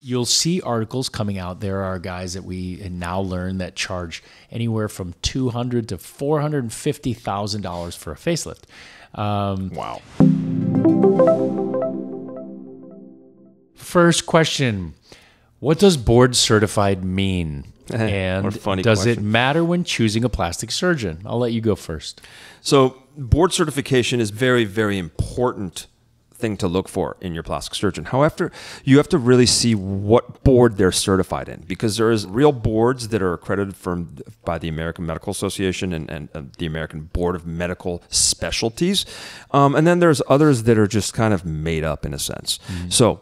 you'll see articles coming out. There are guys that we now learn that charge anywhere from two hundred to four hundred and fifty thousand dollars for a facelift. Um, wow. First question: What does board certified mean? and does question. it matter when choosing a plastic surgeon? I'll let you go first. So, board certification is very, very important thing to look for in your plastic surgeon. However, you have to really see what board they're certified in because there is real boards that are accredited from by the American Medical Association and, and, the American Board of Medical Specialties. Um, and then there's others that are just kind of made up in a sense. Mm -hmm. So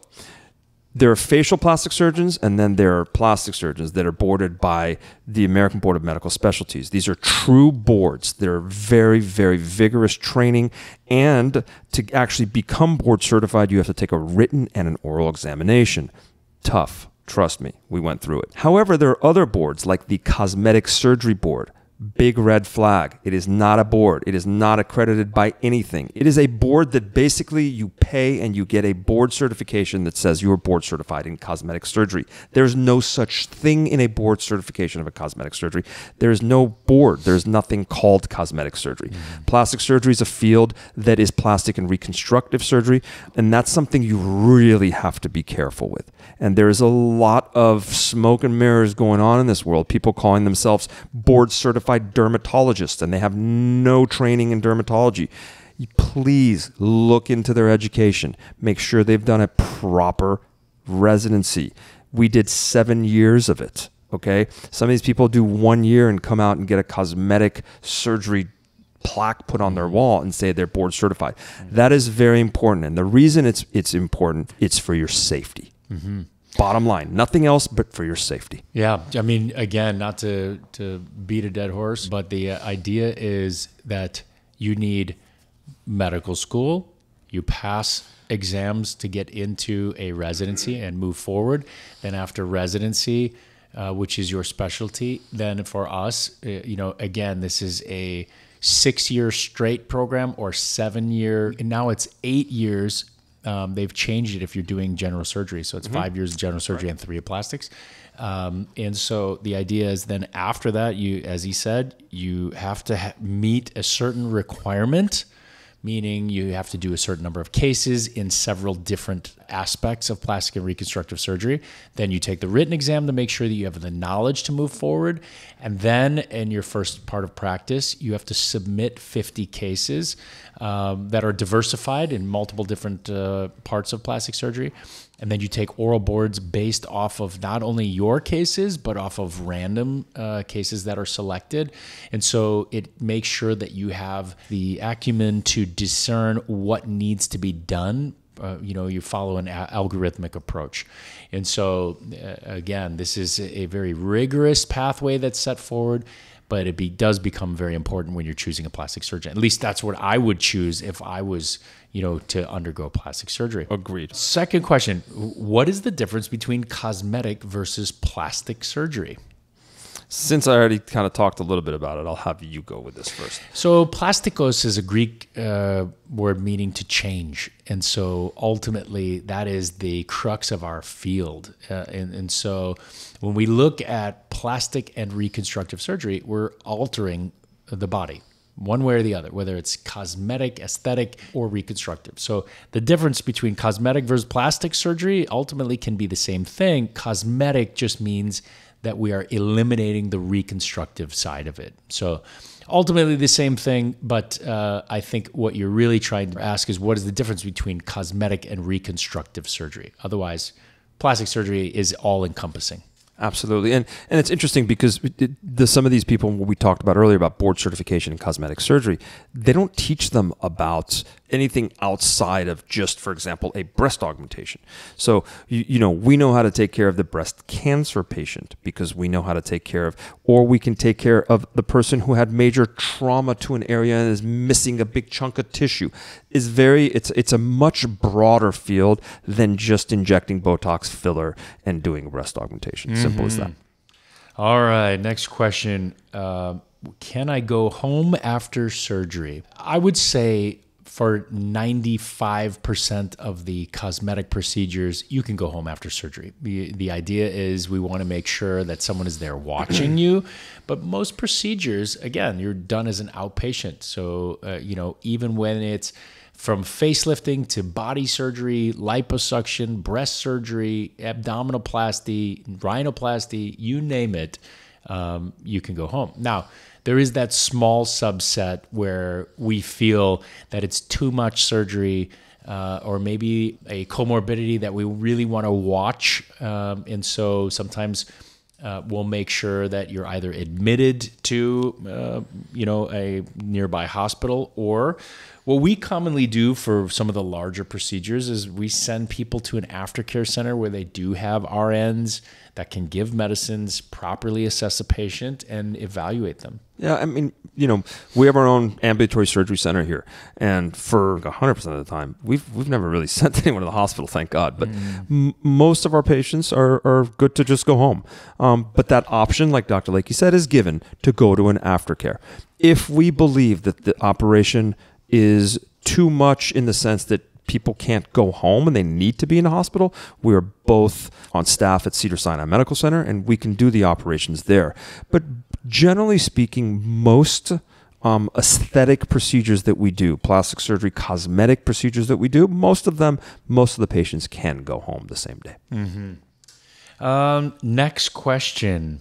there are facial plastic surgeons and then there are plastic surgeons that are boarded by the American Board of Medical Specialties. These are true boards. They're very, very vigorous training. And to actually become board certified, you have to take a written and an oral examination. Tough. Trust me, we went through it. However, there are other boards like the Cosmetic Surgery Board, big red flag. It is not a board. It is not accredited by anything. It is a board that basically you pay and you get a board certification that says you are board certified in cosmetic surgery. There's no such thing in a board certification of a cosmetic surgery. There is no board. There's nothing called cosmetic surgery. Mm -hmm. Plastic surgery is a field that is plastic and reconstructive surgery, and that's something you really have to be careful with. And there is a lot of smoke and mirrors going on in this world. People calling themselves board certified certified dermatologists and they have no training in dermatology. Please look into their education. Make sure they've done a proper residency. We did seven years of it. Okay. Some of these people do one year and come out and get a cosmetic surgery plaque put on their wall and say they're board certified. Mm-hmm. That is very important. And the reason it's it's important, it's for your safety. Mm -hmm. Bottom line, nothing else but for your safety. Yeah, I mean, again, not to to beat a dead horse, but the uh, idea is that you need medical school, you pass exams to get into a residency and move forward. Then after residency, uh, which is your specialty, then for us, uh, you know, again, this is a six year straight program or seven year, and now it's eight years um, they've changed it if you're doing general surgery. So it's mm-hmm. five years of general surgery right. and three of plastics. Um, and so the idea is then after that, you, as he said, you have to ha- meet a certain requirement, meaning you have to do a certain number of cases in several different aspects of plastic and reconstructive surgery. Then you take the written exam to make sure that you have the knowledge to move forward. And then in your first part of practice, you have to submit 50 cases um, that are diversified in multiple different uh, parts of plastic surgery. And then you take oral boards based off of not only your cases, but off of random uh, cases that are selected. And so it makes sure that you have the acumen to discern what needs to be done uh, you know you follow an a- algorithmic approach and so uh, again this is a very rigorous pathway that's set forward but it be, does become very important when you're choosing a plastic surgeon at least that's what i would choose if i was you know to undergo plastic surgery agreed second question what is the difference between cosmetic versus plastic surgery since I already kind of talked a little bit about it, I'll have you go with this first. So, plastikos is a Greek uh, word meaning to change. And so, ultimately, that is the crux of our field. Uh, and, and so, when we look at plastic and reconstructive surgery, we're altering the body one way or the other, whether it's cosmetic, aesthetic, or reconstructive. So the difference between cosmetic versus plastic surgery ultimately can be the same thing. Cosmetic just means that we are eliminating the reconstructive side of it. So ultimately the same thing, but uh, I think what you're really trying to ask is what is the difference between cosmetic and reconstructive surgery? Otherwise, plastic surgery is all encompassing. Absolutely, and and it's interesting because it, the, some of these people we talked about earlier about board certification in cosmetic surgery, they don't teach them about anything outside of just, for example, a breast augmentation. So, you, you, know, we know how to take care of the breast cancer patient because we know how to take care of, or we can take care of the person who had major trauma to an area and is missing a big chunk of tissue. Is very, it's, it's a much broader field than just injecting Botox filler and doing breast augmentation. Mm -hmm. Simple as that. Mm-hmm. All right. Next question. Uh, can I go home after surgery? I would say for 95% of the cosmetic procedures, you can go home after surgery. The, the idea is we want to make sure that someone is there watching you. But most procedures, again, you're done as an outpatient. So, uh, you know, even when it's from facelifting to body surgery, liposuction, breast surgery, abdominoplasty, rhinoplasty, you name it, um, you can go home. Now, there is that small subset where we feel that it's too much surgery. Uh, or maybe a comorbidity that we really want to watch. Um, and so sometimes uh, we'll make sure that you're either admitted to, uh, you know, a nearby hospital or what we commonly do for some of the larger procedures is we send people to an aftercare center where they do have RNs that can give medicines, properly assess a patient, and evaluate them. Yeah, I mean, you know, we have our own ambulatory surgery center here, and for 100% of the time, we've we've never really sent anyone to the hospital, thank God. But mm. most of our patients are, are good to just go home. Um, but that option, like Dr. Lakey said, is given to go to an aftercare if we believe that the operation is too much in the sense that people can't go home and they need to be in a hospital, we are both on staff at Cedar Sinai Medical Center and we can do the operations there. But generally speaking, most um, aesthetic procedures that we do, plastic surgery, cosmetic procedures that we do, most of them, most of the patients can go home the same day. Mm-hmm. Um, next question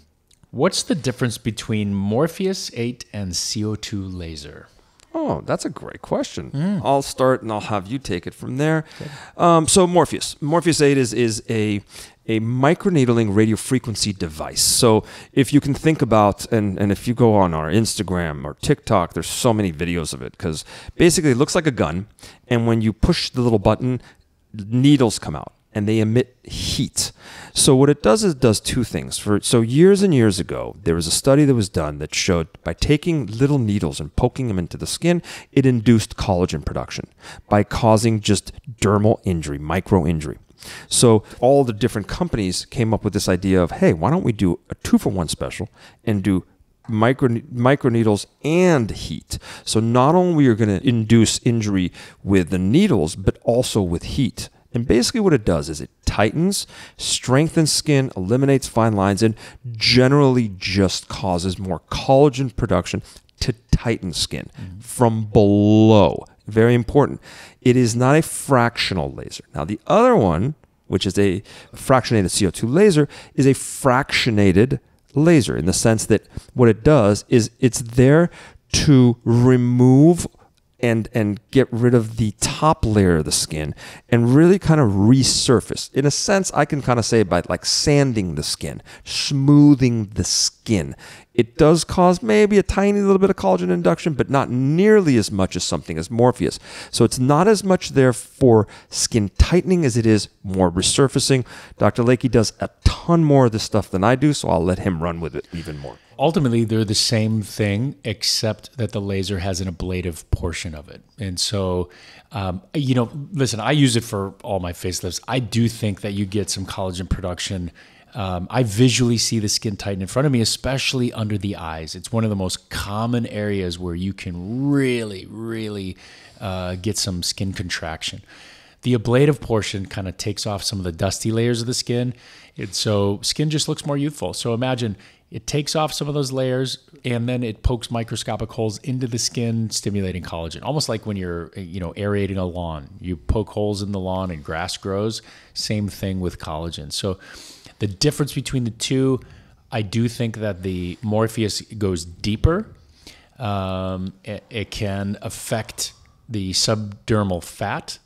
What's the difference between Morpheus 8 and CO2 laser? Oh, that's a great question. Mm. I'll start and I'll have you take it from there. Okay. Um, so Morpheus, Morpheus Eight is is a a microneedling radio frequency device. So if you can think about and and if you go on our Instagram or TikTok, there's so many videos of it because basically it looks like a gun, and when you push the little button, needles come out and they emit heat. So what it does is it does two things. For so years and years ago, there was a study that was done that showed by taking little needles and poking them into the skin, it induced collagen production by causing just dermal injury, micro injury. So all the different companies came up with this idea of, hey, why don't we do a two for one special and do micro needles and heat. So not only are we going to induce injury with the needles, but also with heat and basically, what it does is it tightens, strengthens skin, eliminates fine lines, and generally just causes more collagen production to tighten skin from below. Very important. It is not a fractional laser. Now, the other one, which is a fractionated CO2 laser, is a fractionated laser in the sense that what it does is it's there to remove and and get rid of the top layer of the skin and really kind of resurface. In a sense, I can kind of say by like sanding the skin, smoothing the skin. It does cause maybe a tiny little bit of collagen induction, but not nearly as much as something as Morpheus. So it's not as much there for skin tightening as it is more resurfacing. Dr. Lakey does a ton more of this stuff than I do, so I'll let him run with it even more. Ultimately, they're the same thing, except that the laser has an ablative portion of it. And so, um, you know, listen, I use it for all my facelifts. I do think that you get some collagen production um, I visually see the skin tighten in front of me, especially under the eyes. It's one of the most common areas where you can really, really uh, get some skin contraction. The ablative portion kind of takes off some of the dusty layers of the skin. And so skin just looks more youthful. So imagine it takes off some of those layers and then it pokes microscopic holes into the skin, stimulating collagen. Almost like when you're, you know, aerating a lawn. You poke holes in the lawn and grass grows. Same thing with collagen. So the difference between the two, I do think that the Morpheus goes deeper. Um, it, it can affect the subdermal fat,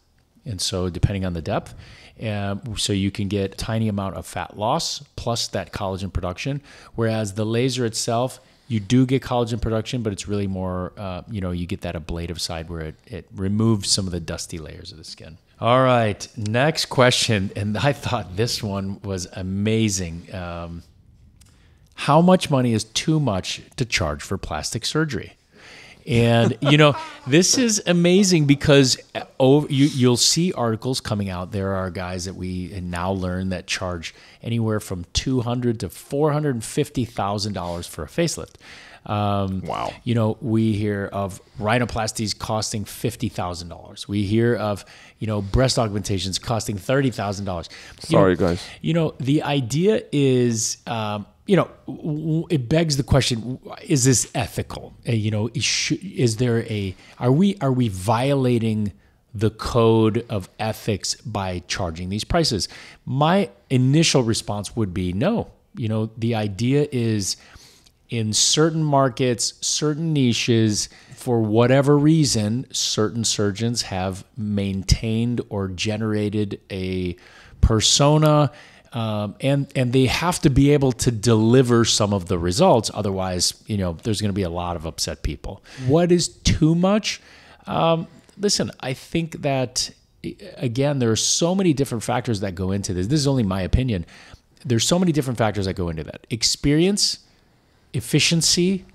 and so depending on the depth, um, so you can get tiny amount of fat loss plus that collagen production. Whereas the laser itself, you do get collagen production, but it's really more, uh, you know, you get that ablative side where it, it removes some of the dusty layers of the skin. All right, next question, and I thought this one was amazing. Um, how much money is too much to charge for plastic surgery? And you know, this is amazing because over, oh, you, you'll see articles coming out. There are guys that we now learn that charge anywhere from two hundred to four hundred and fifty thousand dollars for a facelift. Um, wow. You know, we hear of rhinoplasties costing $50,000. We hear of, you know, breast augmentations costing $30,000. Sorry, know, guys. You know, the idea is, um, you know, it begs the question: Is this ethical? Uh, you know, is, is there a are we are we violating the code of ethics by charging these prices? My initial response would be no. You know, the idea is in certain markets, certain niches, for whatever reason, certain surgeons have maintained or generated a persona. Um, and and they have to be able to deliver some of the results, otherwise, you know, there's going to be a lot of upset people. What is too much? Um, listen, I think that again, there are so many different factors that go into this. This is only my opinion. There's so many different factors that go into that. Experience, efficiency.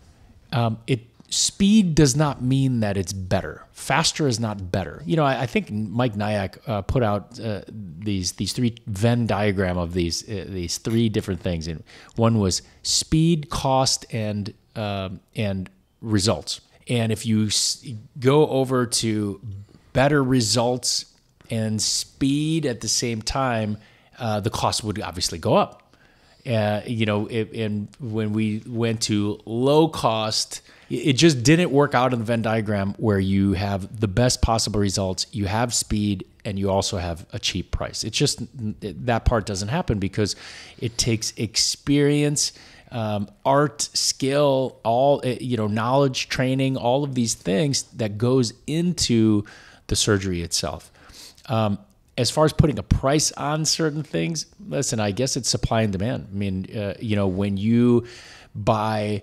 Um, it speed does not mean that it's better. Faster is not better. You know, I, I think Mike Nyack uh, put out uh, these these three Venn diagram of these uh, these three different things, and one was speed, cost, and um, and results. And if you go over to better results and speed at the same time, uh, the cost would obviously go up. Uh, you know, it, and when we went to low cost, it just didn't work out in the Venn diagram where you have the best possible results, you have speed, and you also have a cheap price. It's just that part doesn't happen because it takes experience. Um, art, skill, all eh, you know, knowledge, training, all of these things that goes into the surgery itself. Um, as far as putting a price on certain things, listen, I guess it's supply and demand. I mean, uh, you know, when you buy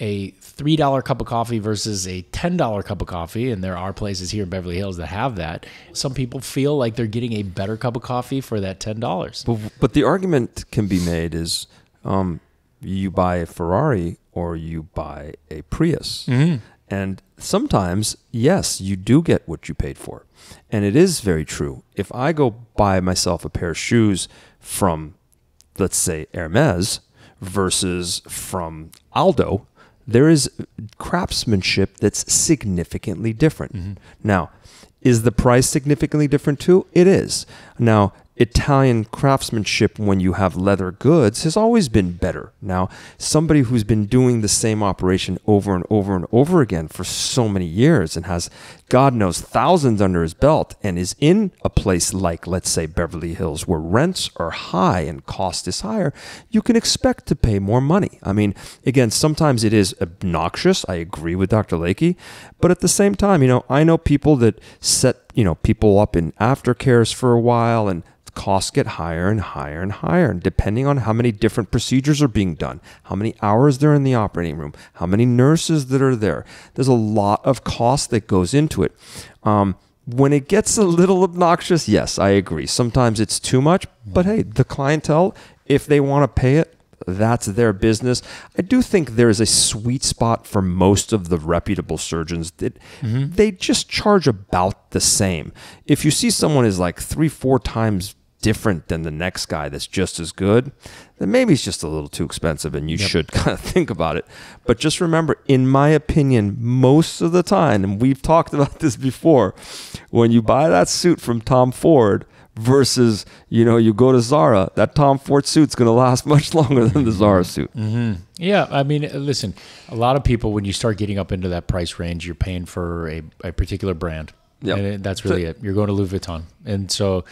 a $3 cup of coffee versus a $10 cup of coffee, and there are places here in Beverly Hills that have that, some people feel like they're getting a better cup of coffee for that $10. But, but the argument can be made is um, you buy a Ferrari or you buy a Prius. Mm -hmm. And sometimes, yes, you do get what you paid for. And it is very true. If I go buy myself a pair of shoes from, let's say, Hermes versus from Aldo, there is craftsmanship that's significantly different. Mm-hmm. Now, is the price significantly different too? It is. Now, Italian craftsmanship when you have leather goods has always been better. Now, somebody who's been doing the same operation over and over and over again for so many years and has, God knows, thousands under his belt and is in a place like, let's say, Beverly Hills, where rents are high and cost is higher, you can expect to pay more money. I mean, again, sometimes it is obnoxious. I agree with Dr. Lakey. But at the same time, you know, I know people that set you know people up in aftercares for a while and costs get higher and higher and higher and depending on how many different procedures are being done how many hours they're in the operating room how many nurses that are there there's a lot of cost that goes into it um, when it gets a little obnoxious yes i agree sometimes it's too much but hey the clientele if they want to pay it that's their business. I do think there is a sweet spot for most of the reputable surgeons that mm -hmm. they just charge about the same. If you see someone is like three, four times different than the next guy that's just as good, then maybe it's just a little too expensive and you yep. should kind of think about it. But just remember, in my opinion, most of the time, and we've talked about this before, when you buy that suit from Tom Ford, versus you know you go to Zara. That Tom Ford suit's going to last much longer than the Zara suit. Mm-hmm. Yeah, I mean, uh, listen, a lot of people when you start getting up into that price range, you're paying for a, a particular brand. Yep. And that's really it. You're going to Louis Vuitton. And so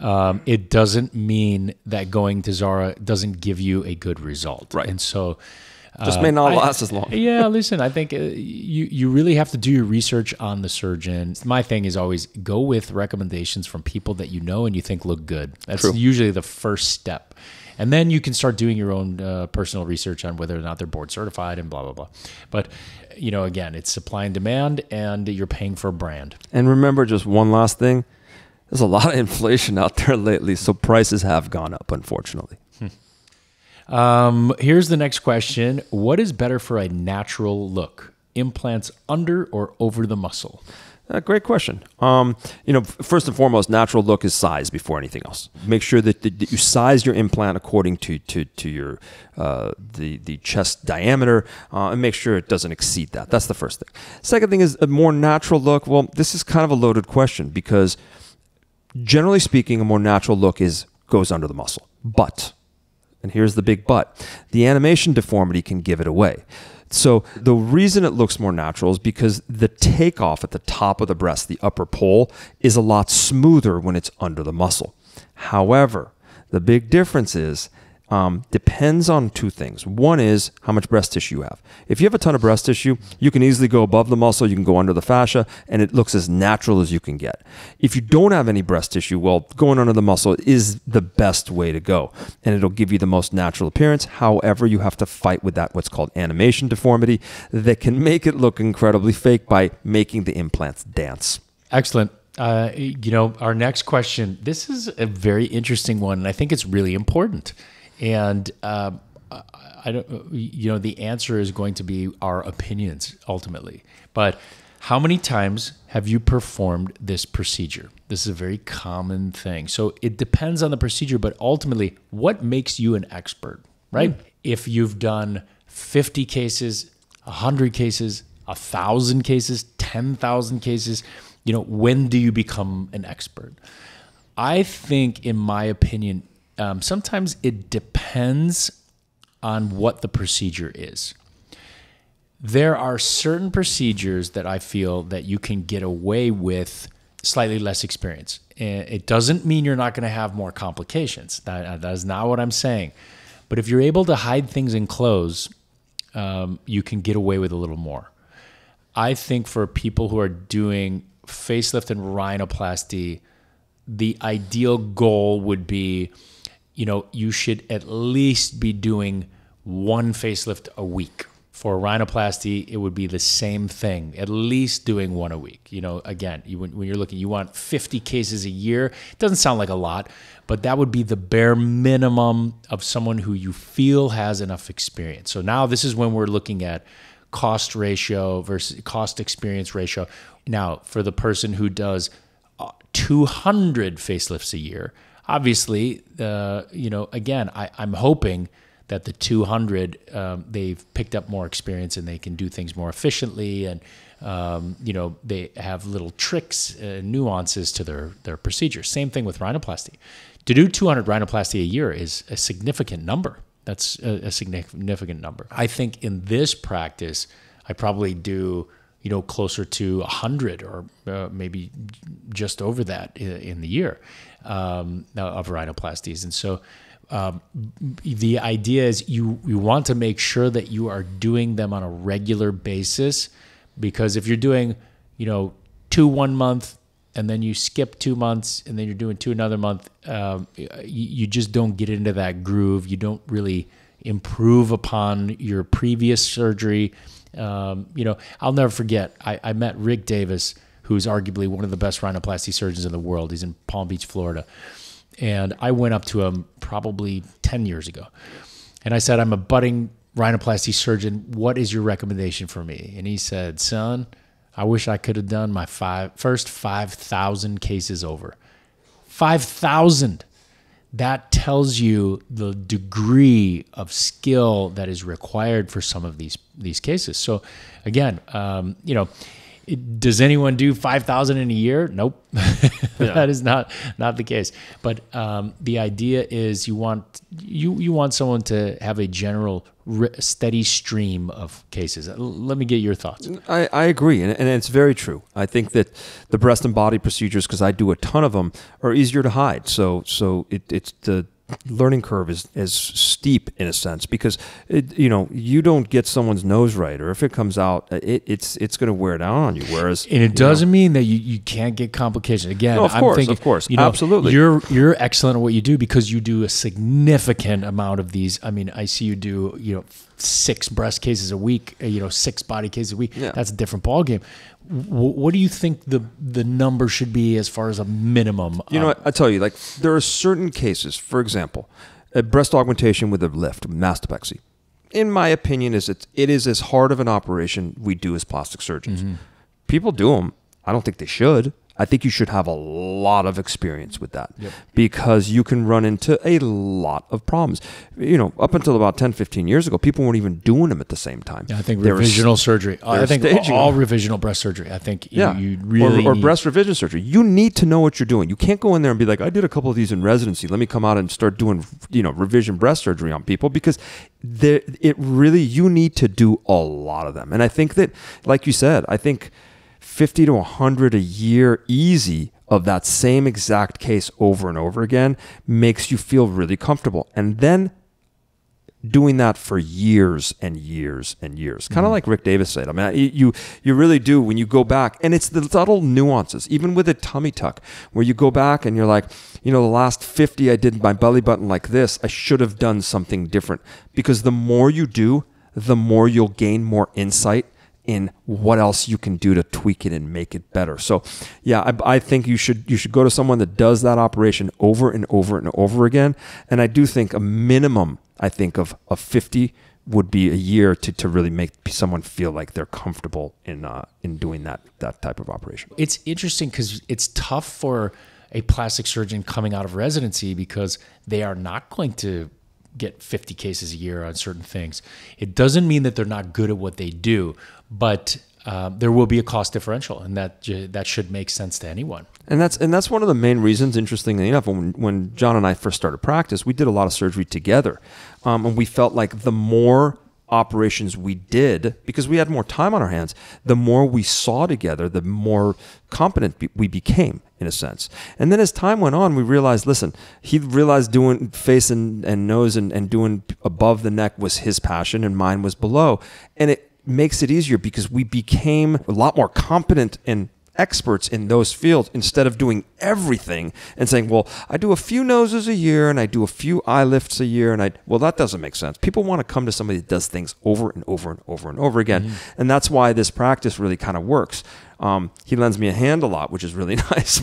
um, it doesn't mean that going to Zara doesn't give you a good result. Right. And so just uh, may not um, last I, as long. yeah, listen, I think uh, you you really have to do your research on the surgeon. My thing is always go with recommendations from people that you know and you think look good. That's True. usually the first step. And then you can start doing your own uh, personal research on whether or not they're board certified and blah, blah, blah. But, you know, again, it's supply and demand and you're paying for a brand. And remember, just one last thing there's a lot of inflation out there lately. So prices have gone up, unfortunately. Um, here's the next question What is better for a natural look? Implants under or over the muscle? Uh, great question. Um, you know, first and foremost, natural look is size before anything else. Make sure that, that, you size your implant according to to, to your uh, the the chest diameter, uh, and make sure it doesn't exceed that. That's the first thing. Second thing is a more natural look. Well, this is kind of a loaded question because generally speaking, a more natural look is goes under the muscle, but and here's the big but the animation deformity can give it away. So the reason it looks more natural is because the takeoff at the top of the breast, the upper pole, is a lot smoother when it's under the muscle. However, the big difference is um, depends on two things. One is how much breast tissue you have. If you have a ton of breast tissue, you can easily go above the muscle, you can go under the fascia, and it looks as natural as you can get. If you don't have any breast tissue, well, going under the muscle is the best way to go, and it'll give you the most natural appearance. However, you have to fight with that what's called animation deformity that can make it look incredibly fake by making the implants dance. Excellent. Uh, you know, our next question this is a very interesting one, and I think it's really important. And um, I don't, you know, the answer is going to be our opinions ultimately. But how many times have you performed this procedure? This is a very common thing. So it depends on the procedure, but ultimately, what makes you an expert, right? Mm. If you've done 50 cases, 100 cases, 1,000 cases, 10,000 cases, you know, when do you become an expert? I think, in my opinion, um, sometimes it depends on what the procedure is. There are certain procedures that I feel that you can get away with slightly less experience. It doesn't mean you're not going to have more complications. that, uh, that is not what I'm saying. But if you're able to hide things in clothes, um, you can get away with a little more. I think for people who are doing facelift and rhinoplasty, the ideal goal would be you know, you should at least be doing one facelift a week. For rhinoplasty, it would be the same thing, at least doing one a week. You know, again, you, when, when you're looking, you want 50 cases a year. It doesn't sound like a lot, but that would be the bare minimum of someone who you feel has enough experience. So now this is when we're looking at cost ratio versus cost experience ratio. Now, for the person who does uh, 200 facelifts a year, obviously, uh, you know, again, I, am hoping that the 200 um, they've picked up more experience and they can do things more efficiently and um, you know they have little tricks uh, nuances to their their procedure same thing with rhinoplasty to do 200 rhinoplasty a year is a significant number that's a, a significant number i think in this practice i probably do you know, closer to 100 or uh, maybe just over that in the year um, uh, of rhinoplasties. And so um, the idea is you, you want to make sure that you are doing them on a regular basis because if you're doing, you know, two one month and then you skip two months and then you're doing two another month, um, you, you just don't get into that groove. You don't really improve upon your previous surgery um, you know, I'll never forget. I, I met Rick Davis, who's arguably one of the best rhinoplasty surgeons in the world. He's in Palm Beach, Florida, and I went up to him probably ten years ago, and I said, "I'm a budding rhinoplasty surgeon. What is your recommendation for me?" And he said, "Son." I wish I could have done my five, first 5,000 cases over. 5,000 that tells you the degree of skill that is required for some of these these cases. So, again, um, you know, does anyone do 5000 in a year nope yeah. that is not not the case but um, the idea is you want you you want someone to have a general steady stream of cases let me get your thoughts i, I agree and, and it's very true i think that the breast and body procedures because i do a ton of them are easier to hide so so it, it's the learning curve is, is steep in a sense because it, you know you don't get someone's nose right or if it comes out uh, it, it's it's going to wear down on you whereas and it doesn't know, mean that you, you can't get complications again no, of I'm course thinking, of course you know, absolutely you're you're excellent at what you do because you do a significant amount of these I mean I see you do you know six breast cases a week, uh, you know, six body cases a week. Yeah. That's a different ball game. W- what do you think the the number should be as far as a minimum? You know, I, I tell you, like there are certain cases. For example, a breast augmentation with a lift, mastopexy. In my opinion, is it it is as hard of an operation we do as plastic surgeons. Mm-hmm. People do them. I don't think they should. I think you should have a lot of experience with that yep. because you can run into a lot of problems. You know, up until about 10, 15 years ago, people weren't even doing them at the same time. Yeah, I think they revisional surgery. I think all revisional breast surgery. I think you, yeah. you really. Or, or breast revision surgery. You need to know what you're doing. You can't go in there and be like, I did a couple of these in residency. Let me come out and start doing, you know, revision breast surgery on people because it really, you need to do a lot of them. And I think that, like you said, I think 50 to 100 a year easy of that same exact case over and over again makes you feel really comfortable. And then doing that for years and years and years. Kind of mm like Rick Davis said. I mean, you you really do when you go back, and it's the subtle nuances, even with a tummy tuck, where you go back and you're like, you know, the last 50 I did my belly button like this. I should have done something different because the more you do, the more you'll gain more insight in what else you can do to tweak it and make it better. So, yeah, I, I, think you should you should go to someone that does that operation over and over and over again. And I do think a minimum, I think of a fifty would be a year to, to really make someone feel like they're comfortable in uh, in doing that that type of operation. It's interesting because it's tough for a plastic surgeon coming out of residency because they are not going to get 50 cases a year on certain things. It doesn't mean that they're not good at what they do, but uh, there will be a cost differential, and that that should make sense to anyone. And that's and that's one of the main reasons. Interestingly enough, when when John and I first started practice, we did a lot of surgery together, um, and we felt like the more operations we did because we had more time on our hands the more we saw together the more competent we became in a sense and then as time went on we realized listen he realized doing face and, and nose and, and doing above the neck was his passion and mine was below and it makes it easier because we became a lot more competent and experts in those fields instead of doing everything and saying, well, I do a few noses a year and I do a few eye lifts a year. And I, well, that doesn't make sense. People want to come to somebody that does things over and over and over and over again. Mm-hmm. And that's why this practice really kind of works. Um, he lends me a hand a lot, which is really nice,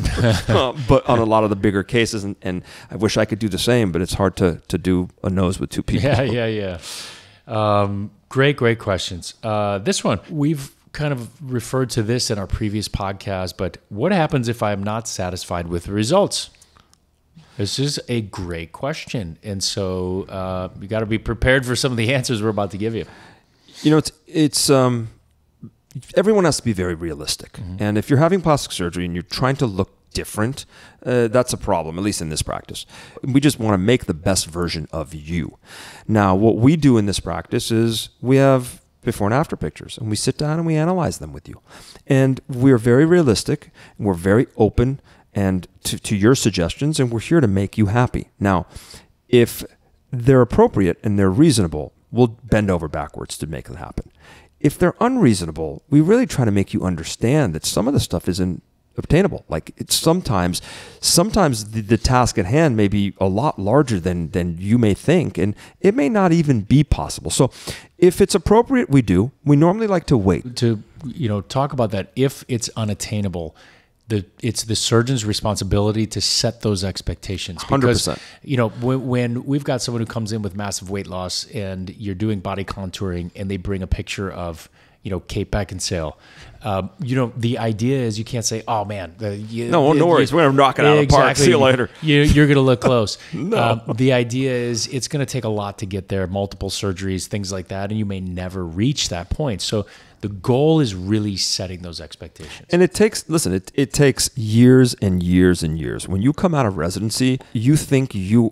uh, but on a lot of the bigger cases. And, and, I wish I could do the same, but it's hard to, to do a nose with two people. Yeah, yeah, yeah. Um, great, great questions. Uh, this one, we've kind of referred to this in our previous podcast, but what happens if I'm not satisfied with the results? This is a great question, and so uh, you got to be prepared for some of the answers we're about to give you. You know, it's it's um, everyone has to be very realistic, mm -hmm. and if you're having plastic surgery and you're trying to look different, uh, that's a problem, at least in this practice. We just want to make the best version of you. Now, what we do in this practice is we have before and after pictures and we sit down and we analyze them with you and we're very realistic and we're very open and to, to your suggestions and we're here to make you happy now if they're appropriate and they're reasonable we'll bend over backwards to make it happen if they're unreasonable we really try to make you understand that some of the stuff isn't obtainable. Like it's sometimes, sometimes the, the, task at hand may be a lot larger than than you may think, and it may not even be possible. So, if it's appropriate, we do. We normally like to wait to you know talk about that if it's unattainable. The, it's the surgeon's responsibility to set those expectations. Because, 100%. You know, when, when we've got someone who comes in with massive weight loss and you're doing body contouring and they bring a picture of you know Kate Beckinsale. Uh, you know the idea is you can't say, "Oh man, the, you, no, the, no worries, you, we're knocking out exactly, of the park." See you later. You, are going to look close. no. Um, the idea is it's going to take a lot to get there, multiple surgeries, things like that, and you may never reach that point. So the goal is really setting those expectations. And it takes listen, it, it takes years and years and years. When you come out of residency, you think you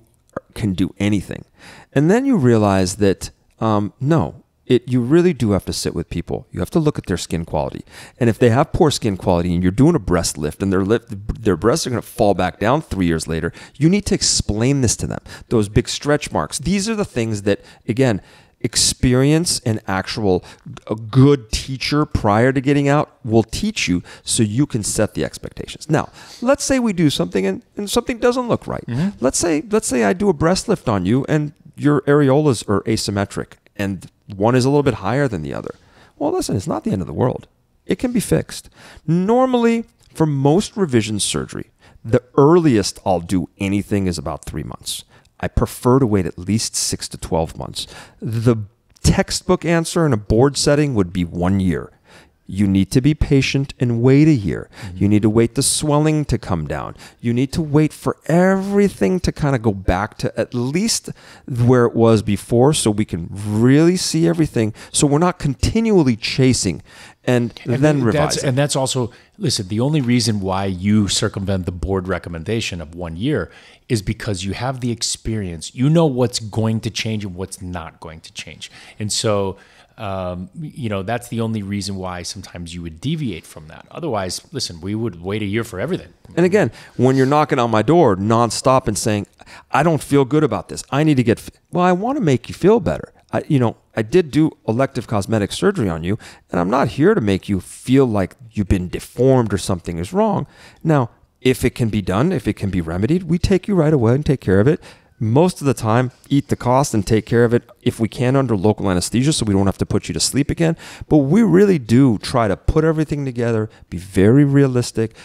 can do anything, and then you realize that um, no, it you really do have to sit with people. You have to look at their skin quality. And if they have poor skin quality and you're doing a breast lift and their lift, their breasts are going to fall back down 3 years later, you need to explain this to them. Those big stretch marks. These are the things that again, experience and actual a good teacher prior to getting out will teach you so you can set the expectations now let's say we do something and, and something doesn't look right mm -hmm. let's say let's say i do a breast lift on you and your areolas are asymmetric and one is a little bit higher than the other. Well, listen, it's not the end of the world. It can be fixed. Normally, for most revision surgery, the earliest I'll do anything is about three months. I prefer to wait at least six to 12 months. The textbook answer in a board setting would be one year. You need to be patient and wait a year. Mm-hmm. You need to wait the swelling to come down. You need to wait for everything to kind of go back to at least where it was before so we can really see everything. So we're not continually chasing and, and then revise. And that's also, listen, the only reason why you circumvent the board recommendation of one year is because you have the experience. You know what's going to change and what's not going to change. And so, um, you know, that's the only reason why sometimes you would deviate from that. Otherwise, listen, we would wait a year for everything. And again, when you're knocking on my door nonstop and saying, I don't feel good about this, I need to get, well, I want to make you feel better. I, you know, I did do elective cosmetic surgery on you, and I'm not here to make you feel like you've been deformed or something is wrong. Now, if it can be done, if it can be remedied, we take you right away and take care of it most of the time, eat the cost and take care of it if we can under local anesthesia so we don't have to put you to sleep again. But we really do try to put everything together, be very realistic,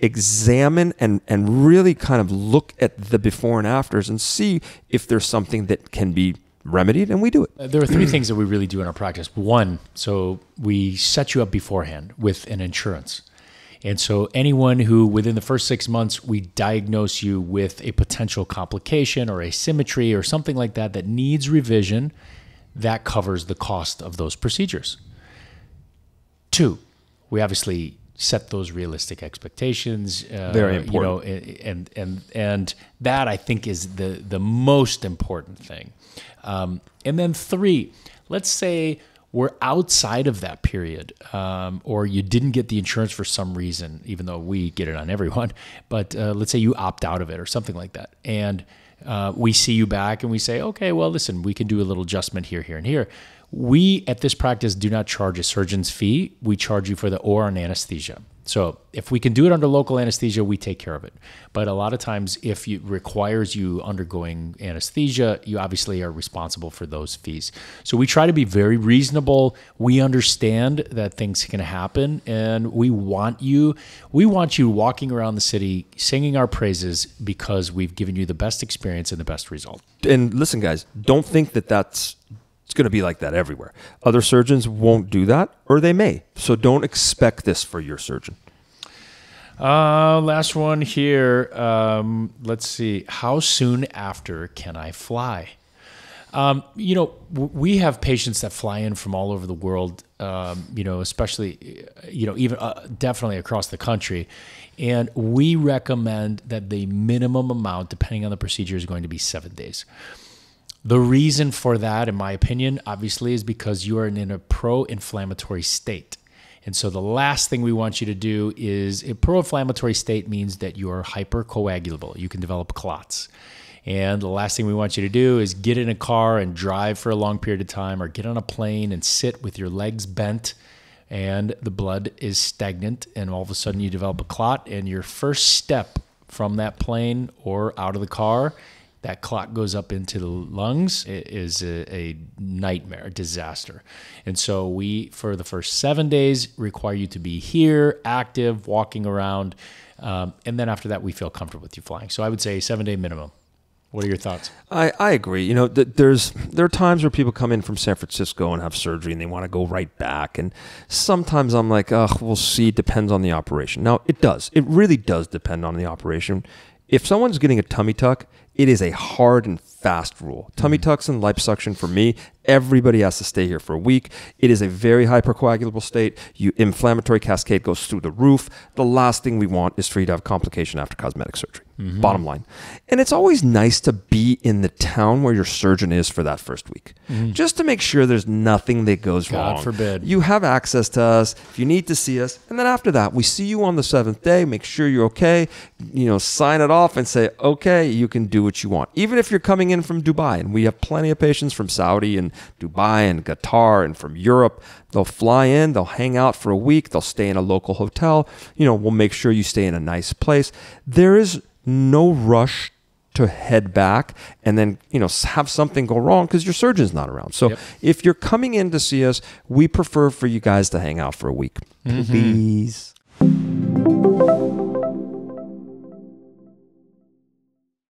examine and, and really kind of look at the before and afters and see if there's something that can be remedied and we do it. Uh, there are three things that we really do in our practice. One, so we set you up beforehand with an insurance. And so, anyone who within the first six months we diagnose you with a potential complication or asymmetry or something like that that needs revision, that covers the cost of those procedures. Two, we obviously set those realistic expectations. Uh, Very important. You know, and and and that I think is the the most important thing. Um, and then three, let's say were outside of that period, um, or you didn't get the insurance for some reason, even though we get it on everyone, but uh, let's say you opt out of it or something like that. And uh, we see you back and we say, okay, well, listen, we can do a little adjustment here, here, and here. We at this practice do not charge a surgeon's fee. We charge you for the OR and anesthesia. So if we can do it under local anesthesia, we take care of it. But a lot of times, if it requires you undergoing anesthesia, you obviously are responsible for those fees. So we try to be very reasonable. We understand that things can happen, and we want you. We want you walking around the city singing our praises because we've given you the best experience and the best result. And listen, guys, don't think that that's it's going to be like that everywhere. Other surgeons won't do that, or they may. So don't expect this for your surgeon. Uh, last one here. Um, let's see. How soon after can I fly? Um, you know, we have patients that fly in from all over the world. Um, you know, especially, you know, even uh, definitely across the country, and we recommend that the minimum amount, depending on the procedure, is going to be seven days. The reason for that, in my opinion, obviously, is because you are in a pro inflammatory state. And so the last thing we want you to do is a pro inflammatory state means that you are hypercoagulable. You can develop clots. And the last thing we want you to do is get in a car and drive for a long period of time or get on a plane and sit with your legs bent and the blood is stagnant and all of a sudden you develop a clot and your first step from that plane or out of the car that clot goes up into the lungs it is a, a nightmare, a disaster. And so we, for the first seven days, require you to be here, active, walking around, um, and then after that, we feel comfortable with you flying. So I would say seven day minimum. What are your thoughts? I, I agree. You know, th- there's there are times where people come in from San Francisco and have surgery and they want to go right back. And sometimes I'm like, oh, we'll see. It depends on the operation. Now it does. It really does depend on the operation. If someone's getting a tummy tuck, it is a hard and fast rule. Hmm. Tummy tucks and liposuction suction for me, everybody has to stay here for a week. It is a very hypercoagulable state. You inflammatory cascade goes through the roof. The last thing we want is for you to have complication after cosmetic surgery. Mm -hmm. Bottom line. And it's always nice to be in the town where your surgeon is for that first week. Mm -hmm. Just to make sure there's nothing that goes God wrong. God forbid. You have access to us if you need to see us. And then after that, we see you on the seventh day, make sure you're okay, you know, sign it off and say, okay, you can do what you want. Even if you're coming coming in from Dubai, and we have plenty of patients from Saudi and Dubai and Qatar and from Europe. They'll fly in, they'll hang out for a week, they'll stay in a local hotel. You know, we'll make sure you stay in a nice place. There is no rush to head back and then you know have something go wrong because your surgeon's not around. So yep. if you're coming in to see us, we prefer for you guys to hang out for a week, mm -hmm. please.